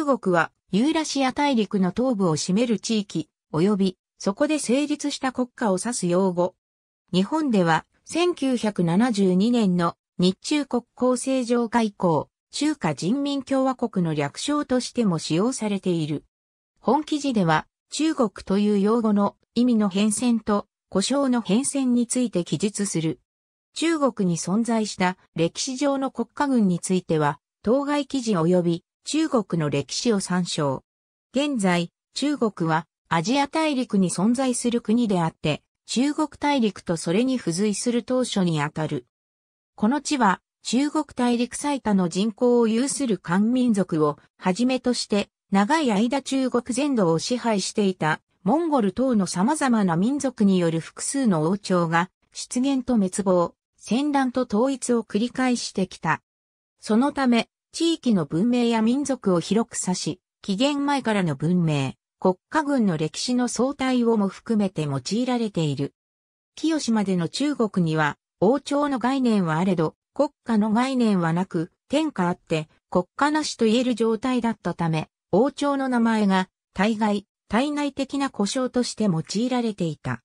中国はユーラシア大陸の東部を占める地域、及びそこで成立した国家を指す用語。日本では1972年の日中国交正常化以降、中華人民共和国の略称としても使用されている。本記事では中国という用語の意味の変遷と故障の変遷について記述する。中国に存在した歴史上の国家軍については、当該記事及び中国の歴史を参照。現在、中国はアジア大陸に存在する国であって、中国大陸とそれに付随する当初にあたる。この地は中国大陸最多の人口を有する漢民族をはじめとして長い間中国全土を支配していたモンゴル等の様々な民族による複数の王朝が出現と滅亡、戦乱と統一を繰り返してきた。そのため地域の文明や民族を広く指し、紀元前からの文明、国家軍の歴史の相対をも含めて用いられている。清までの中国には、王朝の概念はあれど、国家の概念はなく、天下あって国家なしと言える状態だったため、王朝の名前が、対外、対内的な故障として用いられていた。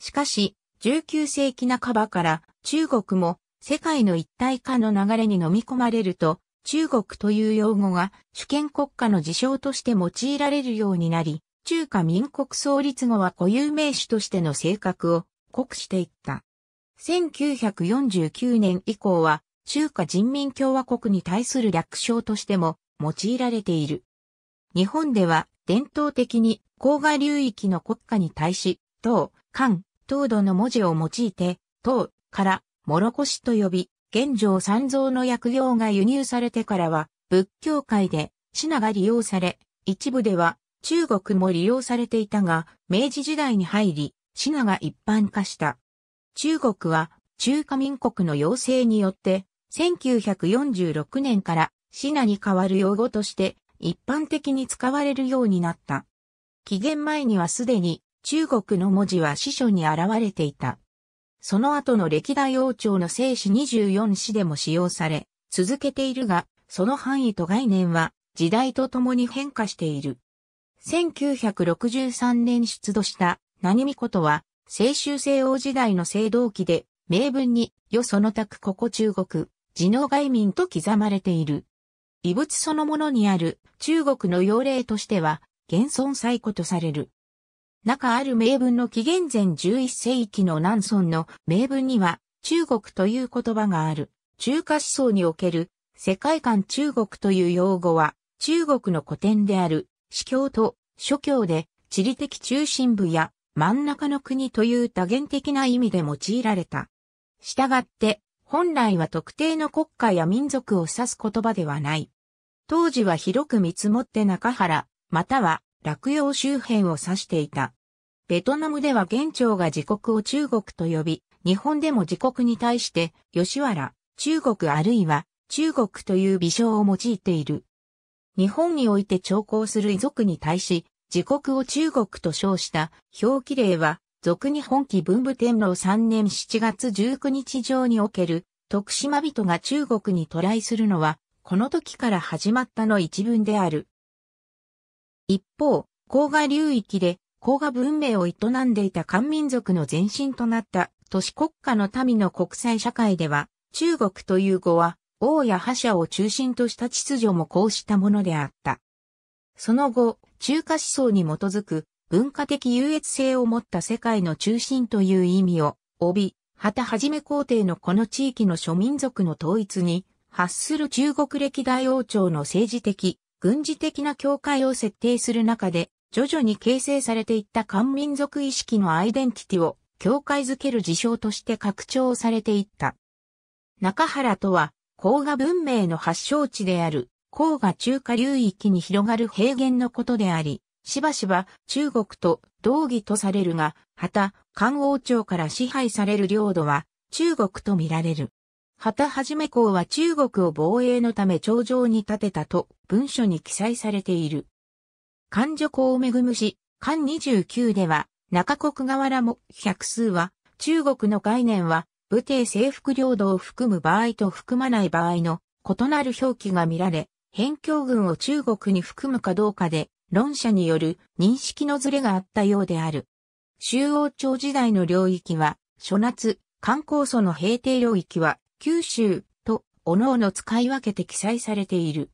しかし、19世紀半ばから中国も世界の一体化の流れに飲み込まれると、中国という用語が主権国家の事象として用いられるようになり、中華民国創立後は固有名詞としての性格を濃くしていった。1949年以降は中華人民共和国に対する略称としても用いられている。日本では伝統的に黄河流域の国家に対し、東、韓、東土の文字を用いて、東から、もろこしと呼び、現状三蔵の薬用が輸入されてからは、仏教界で、品が利用され、一部では、中国も利用されていたが、明治時代に入り、品が一般化した。中国は、中華民国の要請によって、1946年から、品に代わる用語として、一般的に使われるようになった。紀元前にはすでに、中国の文字は司書に現れていた。その後の歴代王朝の聖史24史でも使用され、続けているが、その範囲と概念は時代とともに変化している。1963年出土した何見ことは、聖州聖王時代の聖銅器で、名文に、よそのたくここ中国、地の外民と刻まれている。遺物そのものにある中国の要例としては、現存最古とされる。中ある名文の紀元前11世紀の南村の名文には、中国という言葉がある。中華思想における世界観中国という用語は、中国の古典である、司教と諸教で、地理的中心部や真ん中の国という多元的な意味で用いられた。したがって、本来は特定の国家や民族を指す言葉ではない。当時は広く見積もって中原、または落葉周辺を指していた。ベトナムでは元朝が自国を中国と呼び、日本でも自国に対して吉原、中国あるいは中国という微笑を用いている。日本において調校する遺族に対し、自国を中国と称した表記例は、俗日本記文武天皇3年7月19日上における徳島人が中国に渡来するのは、この時から始まったの一文である。一方、黄河流域で黄河文明を営んでいた漢民族の前身となった都市国家の民の国際社会では、中国という語は、王や覇者を中心とした秩序もこうしたものであった。その後、中華思想に基づく文化的優越性を持った世界の中心という意味を帯び、旗はじめ皇帝のこの地域の諸民族の統一に発する中国歴代王朝の政治的、軍事的な境界を設定する中で、徐々に形成されていった漢民族意識のアイデンティティを境界づける事象として拡張されていった。中原とは、黄河文明の発祥地である、黄河中華流域に広がる平原のことであり、しばしば中国と同義とされるが、はた、漢王朝から支配される領土は中国と見られる。旗始め公は中国を防衛のため頂上に建てたと文書に記載されている。漢女公を恵むし、漢29では、中国側らも百数は、中国の概念は、武帝征服領土を含む場合と含まない場合の異なる表記が見られ、辺境軍を中国に含むかどうかで、論者による認識のズレがあったようである。中央朝時代の領域は、初夏、観光祖の平定領域は、九州と各々使い分けて記載されている。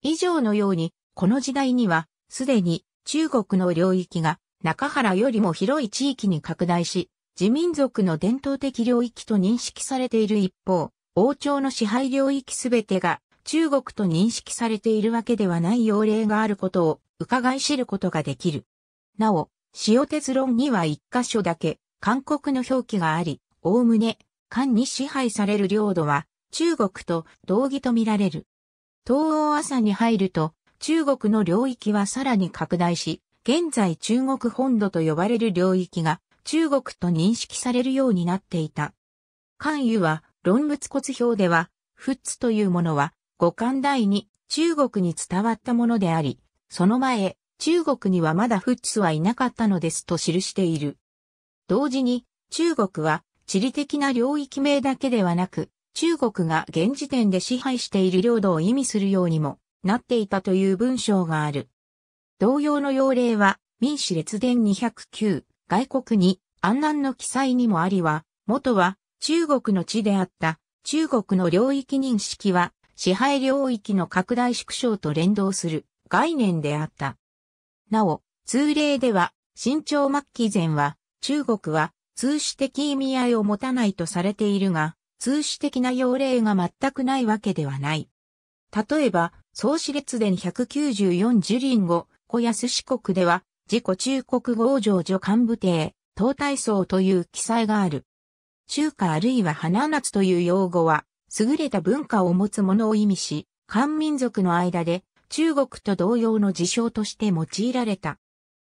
以上のように、この時代には、すでに中国の領域が中原よりも広い地域に拡大し、自民族の伝統的領域と認識されている一方、王朝の支配領域すべてが中国と認識されているわけではない要例があることを伺い知ることができる。なお、塩鉄論には一箇所だけ、韓国の表記があり、おおむね漢に支配される領土は中国と同義とみられる。東欧朝に入ると中国の領域はさらに拡大し、現在中国本土と呼ばれる領域が中国と認識されるようになっていた。関与は論物骨表では、仏というものは五漢代に中国に伝わったものであり、その前、中国にはまだ仏はいなかったのですと記している。同時に中国は地理的な領域名だけではなく、中国が現時点で支配している領土を意味するようにもなっていたという文章がある。同様の要例は、民史列伝209、外国に安南の記載にもありは、元は中国の地であった中国の領域認識は支配領域の拡大縮小と連動する概念であった。なお、通例では、新朝末期前は中国は通詞的意味合いを持たないとされているが、通詞的な用例が全くないわけではない。例えば、総始列伝194樹林後、小安四国では、自己中国王城女幹部帝、東大層という記載がある。中華あるいは花夏という用語は、優れた文化を持つ者を意味し、漢民族の間で中国と同様の事象として用いられた。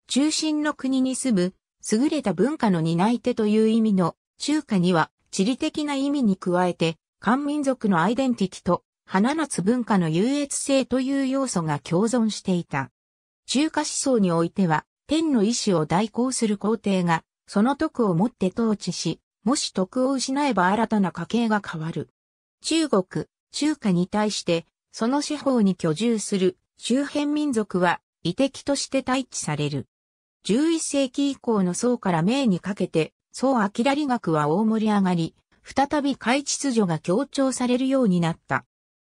中心の国に住む優れた文化の担い手という意味の中華には地理的な意味に加えて、漢民族のアイデンティティと花夏文化の優越性という要素が共存していた。中華思想においては、天の意志を代行する皇帝が、その徳をもって統治し、もし徳を失えば新たな家系が変わる。中国、中華に対して、その司法に居住する周辺民族は、遺敵として待機される。11世紀以降の宋から明にかけて、宋明理学は大盛り上がり、再び海秩序が強調されるようになった。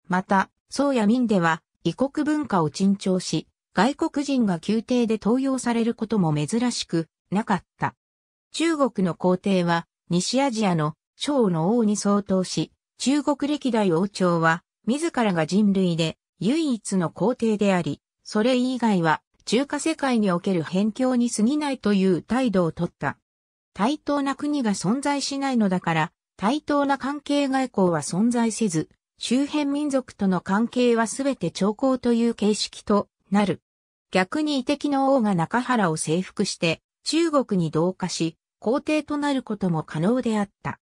また、宋や民では、異国文化を珍重し、外国人が宮廷で登用されることも珍しくなかった。中国の皇帝は、西アジアの蝶の王に相当し、中国歴代王朝は、自らが人類で唯一の皇帝であり、それ以外は中華世界における辺境に過ぎないという態度をとった。対等な国が存在しないのだから、対等な関係外交は存在せず、周辺民族との関係はすべて兆候という形式となる。逆に遺敵の王が中原を征服して中国に同化し、皇帝となることも可能であった。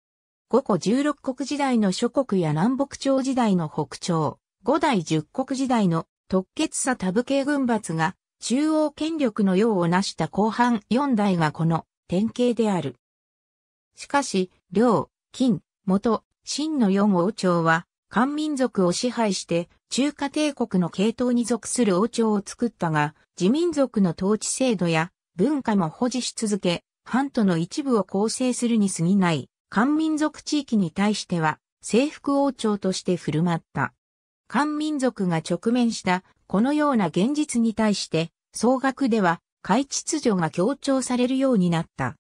五個16国時代の諸国や南北朝時代の北朝、5代10国時代の特決さタブ系軍閥が中央権力の用を成した後半四代がこの典型である。しかし、両、金、元、秦の四王朝は、漢民族を支配して中華帝国の系統に属する王朝を作ったが、自民族の統治制度や文化も保持し続け、半島の一部を構成するに過ぎない、漢民族地域に対しては、征服王朝として振る舞った。漢民族が直面したこのような現実に対して、総額では、海秩序が強調されるようになった。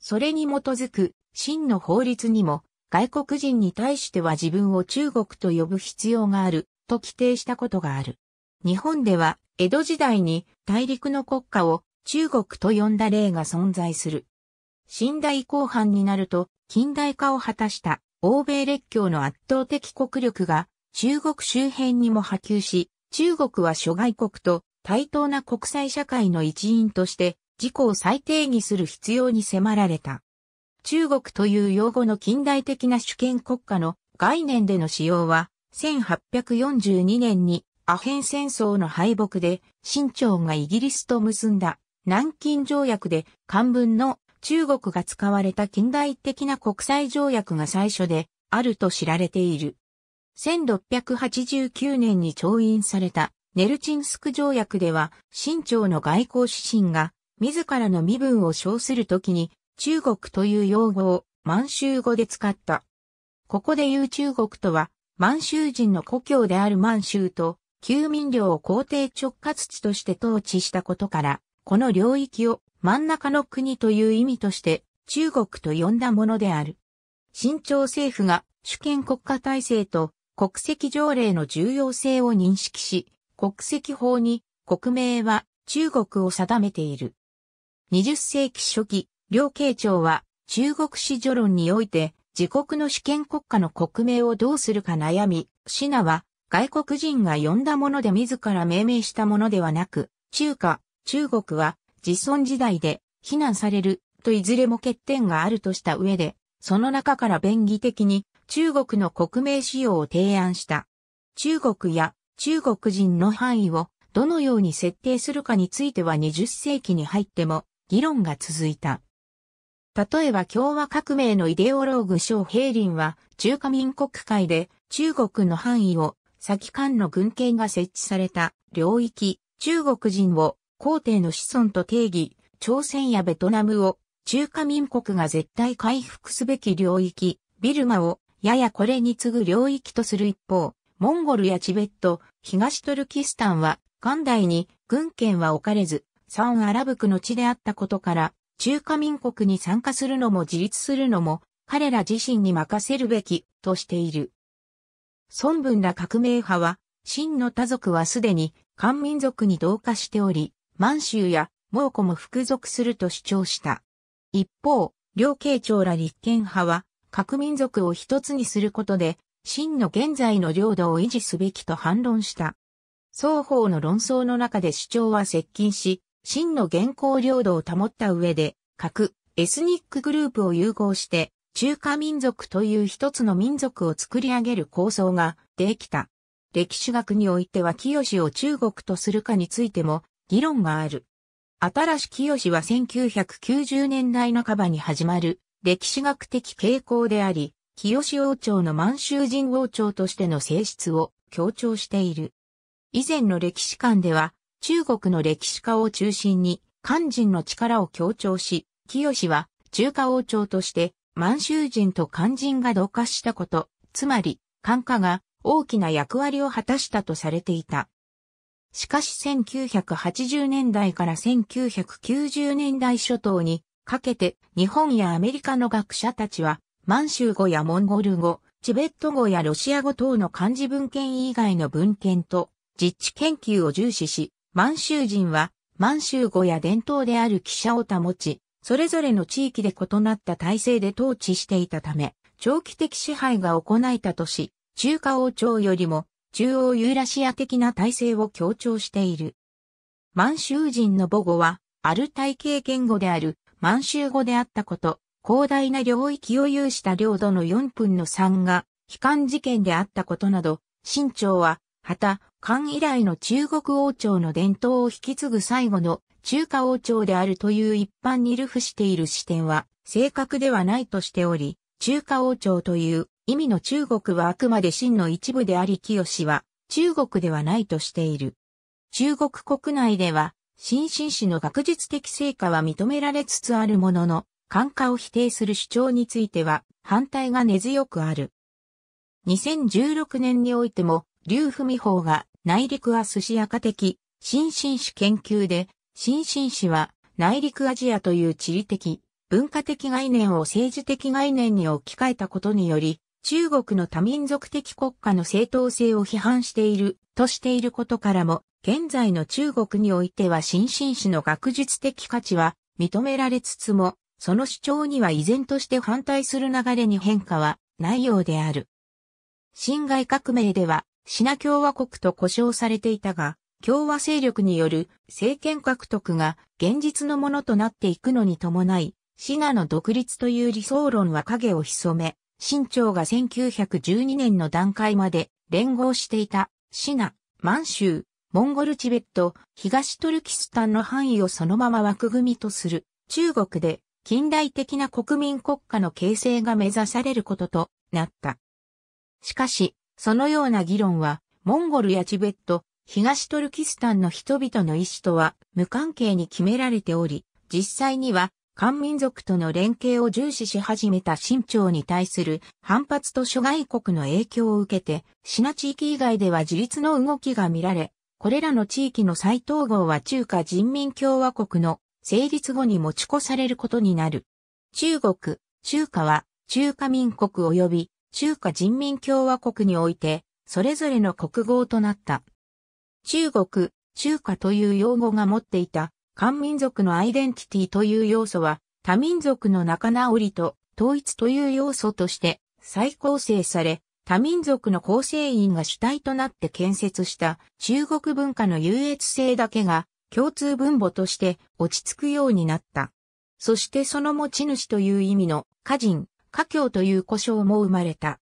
それに基づく、真の法律にも、外国人に対しては自分を中国と呼ぶ必要がある、と規定したことがある。日本では、江戸時代に大陸の国家を中国と呼んだ例が存在する。新代後半になると、近代化を果たした欧米列強の圧倒的国力が中国周辺にも波及し、中国は諸外国と対等な国際社会の一員として自己を再定義する必要に迫られた。中国という用語の近代的な主権国家の概念での使用は、1842年にアヘン戦争の敗北で、清朝がイギリスと結んだ南京条約で漢文の中国が使われた近代的な国際条約が最初であると知られている。1689年に調印されたネルチンスク条約では、新朝の外交指針が、自らの身分を称するときに、中国という用語を満州語で使った。ここで言う中国とは、満州人の故郷である満州と、旧民領を皇帝直轄地として統治したことから、この領域を真ん中の国という意味として、中国と呼んだものである。新朝政府が主権国家体制と国籍条例の重要性を認識し、国籍法に国名は中国を定めている。20世紀初期、両慶長は中国史序論において自国の主権国家の国名をどうするか悩み、シナは外国人が呼んだもので自ら命名したものではなく、中華、中国は自尊時代で非難されるといずれも欠点があるとした上で、その中から便宜的に中国の国名使用を提案した。中国や中国人の範囲をどのように設定するかについては20世紀に入っても議論が続いた。例えば共和革命のイデオローグ小平林は中華民国会で中国の範囲を先間の軍権が設置された領域、中国人を皇帝の子孫と定義、朝鮮やベトナムを中華民国が絶対回復すべき領域、ビルマをややこれに次ぐ領域とする一方、モンゴルやチベット、東トルキスタンは、元代に軍権は置かれず、サンアラブクの地であったことから、中華民国に参加するのも自立するのも、彼ら自身に任せるべき、としている。孫文ら革命派は、真の他族はすでに漢民族に同化しており、満州や蒙古も服属すると主張した。一方、両慶長ら立憲派は、各民族を一つにすることで、真の現在の領土を維持すべきと反論した。双方の論争の中で主張は接近し、真の現行領土を保った上で、各エスニックグループを融合して、中華民族という一つの民族を作り上げる構想ができた。歴史学においては清を中国とするかについても議論がある。新し清は1990年代半ばに始まる歴史学的傾向であり、清王朝の満州人王朝としての性質を強調している。以前の歴史観では、中国の歴史家を中心に、漢人の力を強調し、清は中華王朝として満州人と漢人が同化したこと、つまり漢化が大きな役割を果たしたとされていた。しかし1980年代から1990年代初頭にかけて日本やアメリカの学者たちは満州語やモンゴル語、チベット語やロシア語等の漢字文献以外の文献と実地研究を重視し、満州人は満州語や伝統である記者を保ち、それぞれの地域で異なった体制で統治していたため、長期的支配が行えたとし、中華王朝よりも中央ユーラシア的な体制を強調している。満州人の母語は、アルタイ系言語である満州語であったこと、広大な領域を有した領土の4分の3が、悲観事件であったことなど、清朝は、旗、漢以来の中国王朝の伝統を引き継ぐ最後の中華王朝であるという一般に流布している視点は正確ではないとしており、中華王朝という意味の中国はあくまで真の一部であり清は中国ではないとしている。中国国内では新進士の学術的成果は認められつつあるものの、感化を否定する主張については反対が根強くある。2016年においても、劉文法が内陸アス司ア的新進史研究で、新進史は内陸アジアという地理的、文化的概念を政治的概念に置き換えたことにより、中国の多民族的国家の正当性を批判しているとしていることからも現在の中国においては新進士の学術的価値は認められつつも、その主張には依然として反対する流れに変化はないようである。辛亥革命では、シナ共和国と呼称されていたが、共和勢力による政権獲得が現実のものとなっていくのに伴い、シナの独立という理想論は影を潜め、清朝が1912年の段階まで連合していたシナ、満州、モンゴルチベット、東トルキスタンの範囲をそのまま枠組みとする、中国で近代的な国民国家の形成が目指されることとなった。しかし、そのような議論は、モンゴルやチベット、東トルキスタンの人々の意思とは無関係に決められており、実際には漢民族との連携を重視し始めた清朝に対する反発と諸外国の影響を受けて、品地域以外では自立の動きが見られ、これらの地域の再統合は中華人民共和国の成立後に持ち越されることになる。中国、中華は中華民国及び中華人民共和国においてそれぞれの国号となった。中国、中華という用語が持っていた漢民族のアイデンティティという要素は多民族の仲直りと統一という要素として再構成され、多民族の構成員が主体となって建設した中国文化の優越性だけが共通分母として落ち着くようになった。そしてその持ち主という意味の家人、家教という故障も生まれた。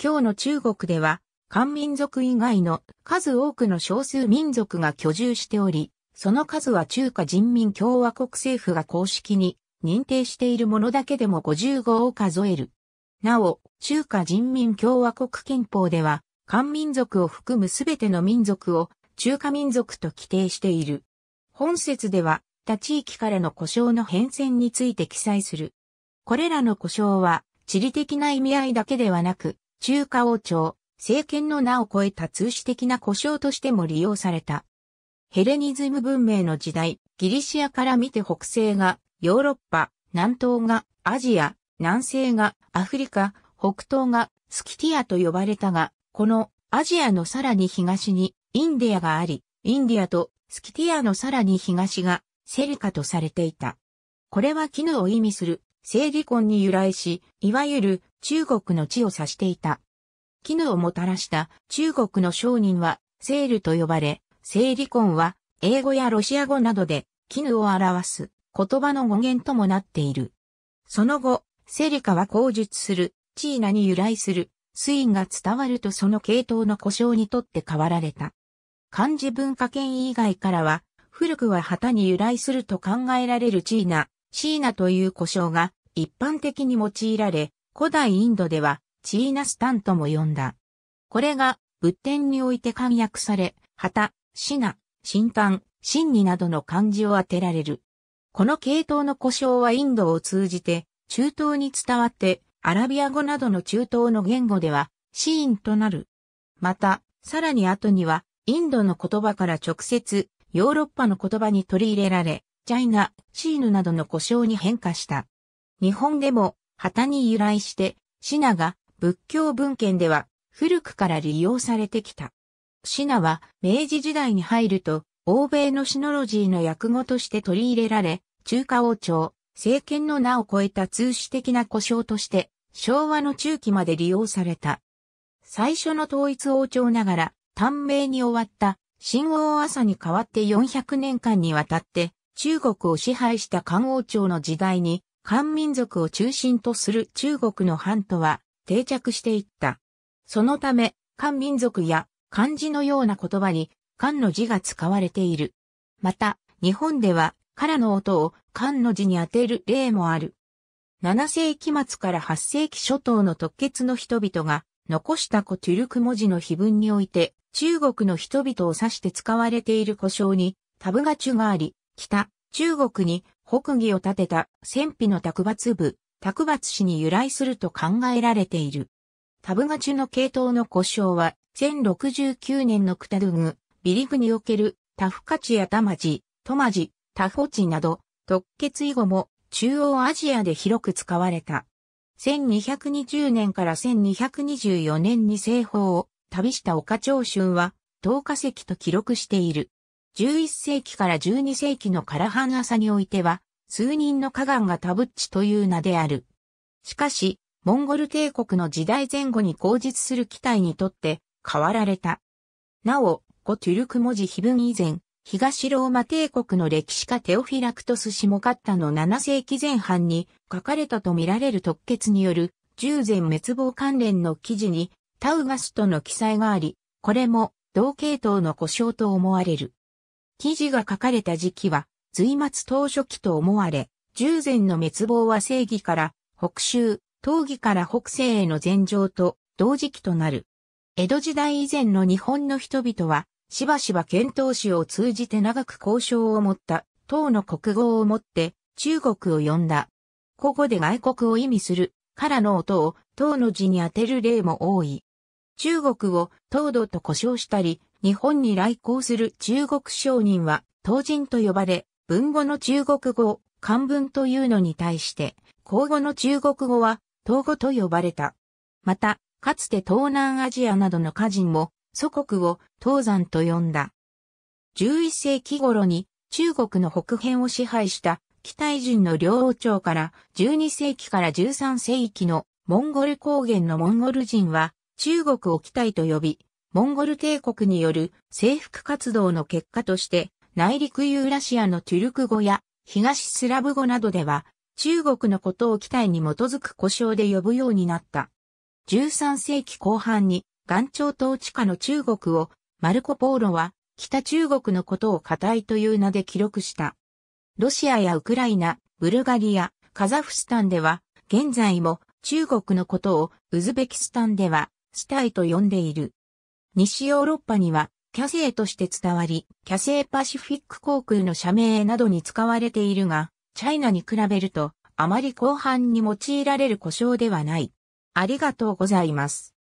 今日の中国では、漢民族以外の数多くの少数民族が居住しており、その数は中華人民共和国政府が公式に認定しているものだけでも55を数える。なお、中華人民共和国憲法では、漢民族を含むすべての民族を中華民族と規定している。本説では、他地域からの故障の変遷について記載する。これらの故障は、地理的な意味合いだけではなく、中華王朝、政権の名を超えた通史的な故障としても利用された。ヘレニズム文明の時代、ギリシアから見て北西が、ヨーロッパ、南東がアジア、南西がアフリカ、北東がスキティアと呼ばれたが、このアジアのさらに東にインディアがあり、インディアとスキティアのさらに東がセリカとされていた。これは絹を意味するセーリコンに由来し、いわゆる中国の地を指していた。絹をもたらした中国の商人はセールと呼ばれ、セーリコンは英語やロシア語などで絹を表す言葉の語源ともなっている。その後、セリカは口述する、チーナに由来する、スインが伝わるとその系統の故障にとって変わられた。漢字文化圏以外からは、古くは旗に由来すると考えられるチーナ、シーナという故障が一般的に用いられ、古代インドではチーナスタンとも呼んだ。これが仏典において簡約され、旗、シナ、新官、新になどの漢字を当てられる。この系統の故障はインドを通じて中東に伝わって、アラビア語などの中東の言語では、シーンとなる。また、さらに後には、インドの言葉から直接、ヨーロッパの言葉に取り入れられ、チャイナ、シーヌなどの故障に変化した。日本でも、旗に由来して、シナが仏教文献では古くから利用されてきた。シナは明治時代に入ると、欧米のシノロジーの訳語として取り入れられ、中華王朝、政権の名を超えた通史的な故障として、昭和の中期まで利用された。最初の統一王朝ながら、短命に終わった新王朝に代わって400年間にわたって中国を支配した漢王朝の時代に漢民族を中心とする中国の藩とは定着していった。そのため漢民族や漢字のような言葉に漢の字が使われている。また日本ではからの音を漢の字に当てる例もある。7世紀末から8世紀初頭の特決の人々が残した古トゥルク文字の碑文において中国の人々を指して使われている故障にタブガチュがあり、北、中国に北義を建てた戦費の卓抜部、卓抜氏に由来すると考えられている。タブガチュの系統の故障は、1069年のクタドゥグ、ビリグにおけるタフカチやタマジ、トマジ、タフォチなど、特血以後も中央アジアで広く使われた。1220年から1224年に西方を旅した岡長春は、東化石と記録している。11世紀から12世紀のカラハン朝においては、数人の河岸がタブッチという名である。しかし、モンゴル帝国の時代前後に口実する機体にとって変わられた。なお、ゴトゥルク文字碑文以前、東ローマ帝国の歴史家テオフィラクトス・シモカッタの7世紀前半に書かれたとみられる特決による従前滅亡関連の記事にタウガスとの記載があり、これも同系統の故障と思われる。記事が書かれた時期は随末当初期と思われ、従前の滅亡は正義から北州、東義から北西への前場と同時期となる。江戸時代以前の日本の人々はしばしば遣唐使を通じて長く交渉を持った唐の国語を持って中国を呼んだ。ここで外国を意味するからの音を唐の字に当てる例も多い。中国を唐土と呼称したり、日本に来航する中国商人は唐人と呼ばれ、文語の中国語漢文というのに対して、口語の中国語は唐語と呼ばれた。また、かつて東南アジアなどの歌人も祖国を東山と呼んだ。11世紀頃に中国の北辺を支配した北大人の領王朝から12世紀から13世紀のモンゴル高原のモンゴル人は中国を北大と呼び、モンゴル帝国による征服活動の結果として内陸ユーラシアのトゥルク語や東スラブ語などでは中国のことを北待に基づく故障で呼ぶようになった。13世紀後半に元朝統治下の中国を、マルコ・ポーロは、北中国のことを固いという名で記録した。ロシアやウクライナ、ブルガリア、カザフスタンでは、現在も中国のことをウズベキスタンでは、スタイと呼んでいる。西ヨーロッパには、キャセイとして伝わり、キャセイパシフィック航空の社名などに使われているが、チャイナに比べると、あまり広範に用いられる故障ではない。ありがとうございます。